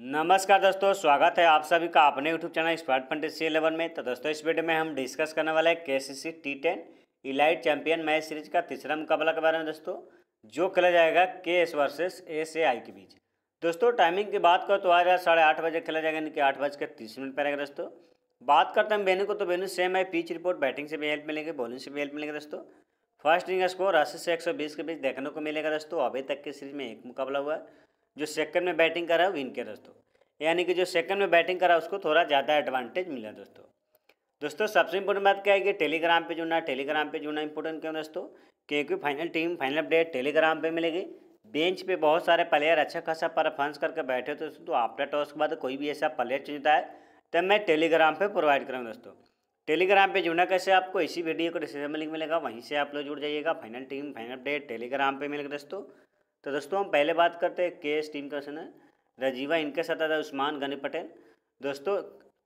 नमस्कार दोस्तों स्वागत है आप सभी का अपने YouTube channel smart C eleven में तो दोस्तों इस वीडियो में हम डिस्कस करने वाले हैं K C C T ten elite champion match series का तीसरा मुकाबला के बारे में दोस्तों जो खेला जाएगा K S versus S A I के बीच दोस्तों टाइमिंग की बात करो तो आज रात साढ़े आठ बजे खेला जाएगा यानी कि आठ बज के तीस मिनट पर आएगा दोस्तों बात करते हैं वेन्यू को तो वेन्यू सेम है पिच रिपोर्ट बैटिंग से भी हेल्प मिलेंगे बॉलिंग से भी हेल्प मिलेंगे दोस्तों फर्स्ट इनिंग स्कोर अस्सी से एक के बीच देखने को मिलेगा दोस्तों अभी तक की सीरीज में एक मुकाबला हुआ है जो सेकंड में बैटिंग करा विन किया दोस्तों यानी कि जो सेकंड में बैटिंग करा उसको थोड़ा ज़्यादा एडवांटेज मिला दोस्तों दोस्तों सबसे इम्पोर्टेंट बात क्या है कि टेलीग्राम पे जुड़ना टेलीग्राम पे जुड़ना इम्पोर्टेंट क्यों दोस्तों क्योंकि final team final update Telegram पर मिलेगी बेंच पे बहुत सारे प्लेयर अच्छा खासा परफॉर्मेंस करके बैठे तो दोस्तों आफ्टर टॉस के बाद कोई भी ऐसा प्लेयर चुनता है तब तो मैं टेलीग्राम पर प्रोवाइड करूँगा दोस्तों टेलीग्राम पे जुड़ना कैसे आपको इसी वीडियो को डिस्क्रिप्शन में लिंक मिलेगा वहीं से आप लोग जुड़ जाइएगा final team final update Telegram पे मिलेगा दोस्तों तो दोस्तों हम पहले बात करते हैं के एस टीम का सेना राजीवा इनके साथ था उस्मान गनी पटेल दोस्तों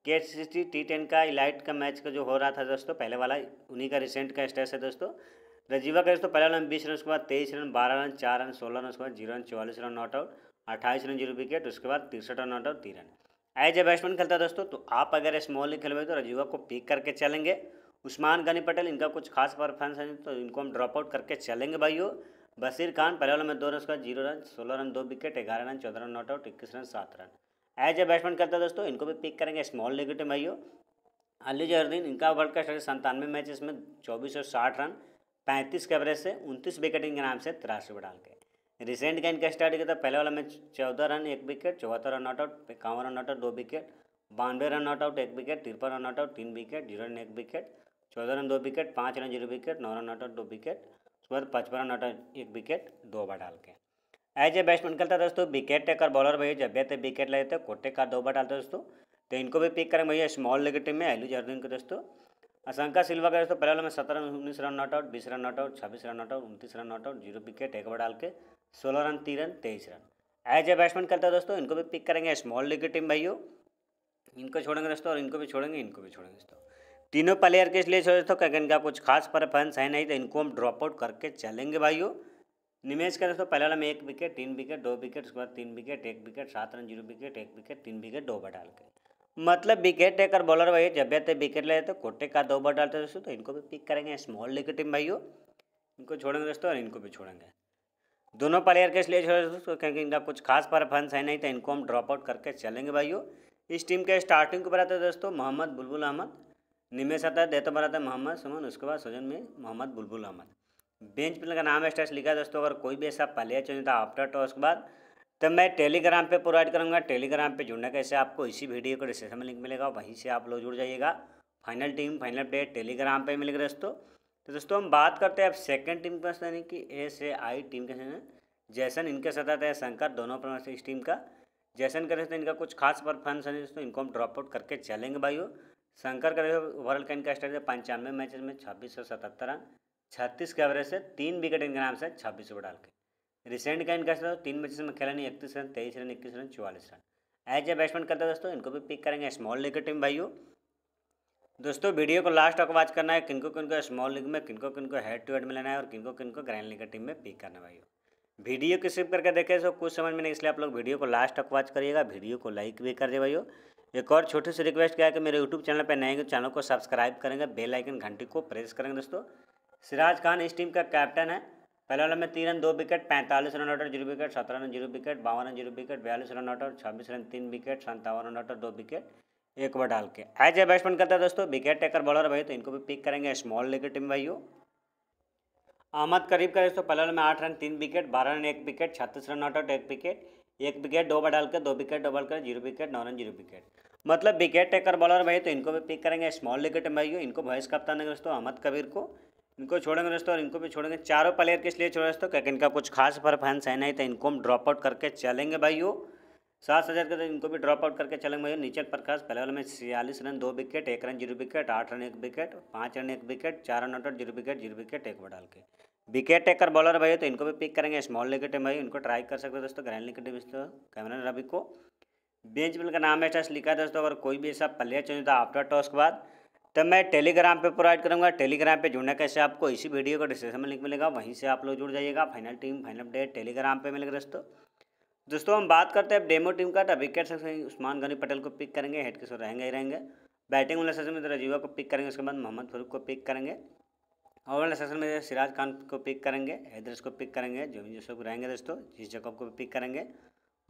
K H C T ten का इलाइट का मैच का जो हो रहा था दोस्तों पहले वाला उन्हीं का रिसेंट का स्टेस है दोस्तों रजीवा का दोस्तों पहला रन बीस रन उसके बाद तेईस रन बारह रन चार रन सोलह रन उसके बाद जीरो रन चौवालीस रन नॉट आउट अट्ठाईस रन जीरो विकेट उसके बाद तिरसठ रन नॉट आउट तीन रन एज ए बैट्समैन खेलता है दोस्तों तो आप अगर स्मॉल खेल रहे तो रजीवा को पिक करके चलेंगे उस्मान गनी पटेल इनका कुछ खास परफॉर्मेंस है तो इनको हम ड्रॉप आउट करके चलेंगे भाइयों बशीर खान पहले ओवर में दो रन स्कोर जीरो रन सोलह रन दो विकेट ग्यारह रन चौदह रन नॉट आउट इक्कीस रन सात रन एज ए बैट्समैन करता है दोस्तों इनको भी पिक करेंगे स्मॉल निगेटिव भाइयों अली जहरुद्दीन इनका वर्ल्ड कप स्टोरी संतानवे मैच में चौबीस और साठ रन पैंतीस के एवरेज से उनतीस विकेट इनके नाम से तिरासी बढ़ा के रिसेंट का इनका स्टार्ट किया था पहले वाला मैच चौदह रन एक विकेट चौहत्तर रन नॉट आउट इक्यावन रन नॉट आउट दो विकेट बानवे रन नॉट आउट एक विकेट तिरपन रन नॉट आउट तीन विकेट जीरो रन एक विकेट चौदह रन दो विकेट पाँच रन जीरो विकेट नौ रन नॉट आउट दो विकेट पर पचपन नॉट एक विकेट दो ओवर डाल के एज ए बैट्समैन खेलता है दोस्तों विकेट टेकर बॉलर भैया जब भी विकेट लेते हैं कोटे का दो ओवर डालते दोस्तों तो इनको भी पिक करेंगे भैया स्मॉल लेग टीम में एलू अर्जुन के दोस्तों अशंका सिल्वा का दोस्तों पहले वाले में सत्रह उन्नीस रन नॉट आउट बीस रन नॉट आउट छब्बीस रन नॉट आउट उनतीस run not out zero wicket एक ओवर डाल के सोलह रन तीन रन तेईस रन एज ए बैट्समैन खेलता है दोस्तों इनको भी पिक करेंगे स्मॉल लेग टीम भाइयों इनको छोड़ेंगे दोस्तों और इनको भी छोड़ेंगे इनको भी छोड़ेंगे दोस्तों तीनों प्लेयर के इसलिए छोड़े दोस्तों क्योंकि इनका कुछ खास परफॉर्मेंस है नहीं तो इनको हम ड्रॉप आउट करके चलेंगे भाइयों निमेश का दोस्तों पहले वाला में एक विकेट तीन विकेट दो विकेट उसके बाद तीन विकेट एक विकेट सात रन जीरो विकेट एक विकेट तीन विकेट दो ओवर डाल के मतलब विकेट टेकर बॉलर भाई जब भी आते विकेट ले तो कोटे का दो ओवर डालते दोस्तों तो इनको भी पिक करेंगे स्मॉल लेके टीम भाइयों इनको छोड़ेंगे दोस्तों और इनको भी छोड़ेंगे दोनों प्लेयर के इसलिए छोड़े दोस्तों क्योंकि इनका कुछ खास परफॉर्मेंस है नहीं तो इनको हम ड्रॉप आउट करके चलेंगे भाइयों इस टीम के स्टार्टिंग को बताते दोस्तों मोहम्मद बुलबुल अहमद निमेश आता है देहतम आता है मोहम्मद सुमन उसके बाद सजन में मोहम्मद बुलबुल अहमद बेंच पर का नाम स्टेटस लिखा दोस्तों अगर कोई भी ऐसा पलिया चुनता तो आफ्टर टॉस तो के बाद तो मैं टेलीग्राम पे प्रोवाइड करूँगा टेलीग्राम पे जुड़ने का ऐसे आपको इसी वीडियो को डिस्क्रिप्शन में लिंक मिलेगा वहीं से आप लोग जुड़ जाइएगा final team final date Telegram पे मिलेगा दोस्तों तो दोस्तों हम बात करते हैं अब सेकंड टीम के साथ यानी कि एस ए आई टीम के जैसन इनके साथ आता है शंकर दोनों इस टीम का जैसन करें तो इनका कुछ खास परफॉर्मेंस है दोस्तों इनको हम ड्रॉप आउट करके चलेंगे भाई शंकर का ओवरऑल का इनका स्ट्रक्चर पंचानवे मैच में छब्बीस सौ सतहत्तर रन छत्तीस के एवरेज से तीन विकेट इनके नाम से छब्बीस ओवर डाल के रिसेंट का इनका तीन मैच में खेला नहीं इकतीस रन तेईस रन इक्कीस रन चौवालीस रन एज ए बैट्समैन करते हैं दोस्तों इनको भी पिक करेंगे स्मॉल लीग के टीम भाइयों दोस्तों वीडियो को लास्ट तक वॉच करना है किनको किनको स्मॉल लीग में किनको किनको हेड टू हेड में लेना है और किनको किनको ग्रैंड लीग की टीम में पिक करना है भाइयों वीडियो को सिप करके देखे तो कुछ समझ में नहीं इसलिए आप लोग वीडियो को लास्ट तक वॉच करिएगा वीडियो को लाइक भी कर दे भाइयों एक और छोटे से रिक्वेस्ट किया कि मेरे यूट्यूब चैनल पर नए चैनल को सब्सक्राइब करेंगे बेल आइकन घंटी को प्रेस करेंगे दोस्तों सिराज खान इस टीम का कैप्टन है पहले वाला में तीन रन दो विकेट पैंतालीस रन आउट और जीरो विकेट सत्रह रन जीरो विकेट बावन रन जीरो विकेट बयालीस रन आउट और छब्बीस रन तीन विकेट संतावन रन आउट और दो विकेट एक ओवर डाल के एज ए बैट्समैन करता है दोस्तों विकेट टेकर बॉलर भाई तो इनको भी पिक करेंगे स्मॉल लेकर टीम हो अहमद करीब का दोस्तों पहले में आठ रन तीन विकेट बारह रन एक विकेट छत्तीस रन आउट और एक विकेट एक विकेट दो ओवर डाल के दो विकेट डबल कर जीरो विकेट नौ रन जीरो विकेट मतलब विकेट टेकर बॉलर भाई तो इनको भी पिक करेंगे स्मॉल विकेट भाई इनको वाइस कप्तान है दोस्तों अहमद कबीर को इनको छोड़ेंगे दोस्तों और इनको भी छोड़ेंगे चारों प्लेयर किस लिए छोड़े दोस्तों क्योंकि इनका कुछ खास परफॉर्मेंस है नहीं तो इनको हम ड्रॉप आउट करके चलेंगे भाइयों सात हज़ार के तो इनको भी ड्रॉप आउट करके चलेंगे भाई नीचे प्रकाश पहले वाले में छियालीस रन दो विकेट एक रन जीरो विकेट आठ रन एक विकेट पाँच रन एक विकेट चार run out zero wicket zero wicket एक ओवर डाल के विकेट टेकर बॉलर भाई तो इनको भी पिक करेंगे स्मॉल विकेट है भाई इनको ट्राई कर सकते हो दोस्तों ग्रैंड विकेट दोस्तों कैमरन रवि को बेंच मिल का नाम है टेस्ट लिखा दोस्तों अगर कोई भी ऐसा प्लेयर चाहिए था आफ्टर टॉस के बाद तो मैं टेलीग्राम पे प्रोवाइड करूँगा टेलीग्राम पे जुड़ने कैसे आपको इसी वीडियो का डिस्क्रिप्शन में लिंक मिलेगा वहीं से आप लोग जुड़ जाइएगा final team final update Telegram पे मिलेगा दोस्तों दोस्तों हम बात करते हैं डेमो टीम का तो विकेट सेक्शन उस्मान गनी पटेल को पिक करेंगे हेड किशोर रहेंगे ही रहेंगे बैटिंग वाले सेशन में तो रजीवा को पिक करेंगे उसके बाद मोहम्मद फरूक को पिक करेंगे और वाले सेशन में सिराज खान को पिक करेंगे हैदरस को पिक करेंगे जोबिन जोसफ को रहेंगे दोस्तों जीस जकब को भी पिक करेंगे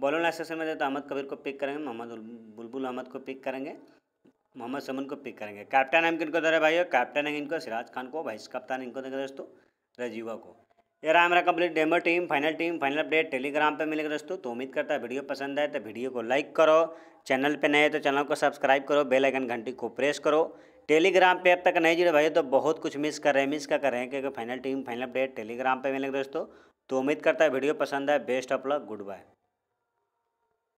बॉलिंग सेशन में तो अहमद कबीर को पिक करेंगे मोहम्मद बुलबुल अहमद को पिक करेंगे मोहम्मद समन को पिक करेंगे कैप्टन हम किनको दे रहे भाई कैप्टन है इनको सिराज खान को वाइस कप्तान इनको देंगे दोस्तों राजीवा को ये रहा हमारा complete demo team final team final update Telegram पे मिलेगा दोस्तों तो उम्मीद करता है वीडियो पसंद आए तो वीडियो को लाइक करो चैनल पे नए तो चैनल को सब्सक्राइब करो बेल आइकन घंटी को प्रेस करो टेलीग्राम पे अब तक नहीं जुड़े भाई तो बहुत कुछ मिस कर रहे हैं मिस क्या कर रहे हैं क्योंकि final team final update Telegram पर मिलेगा दोस्तों तो उम्मीद करता है वीडियो पसंद आए best of luck good bye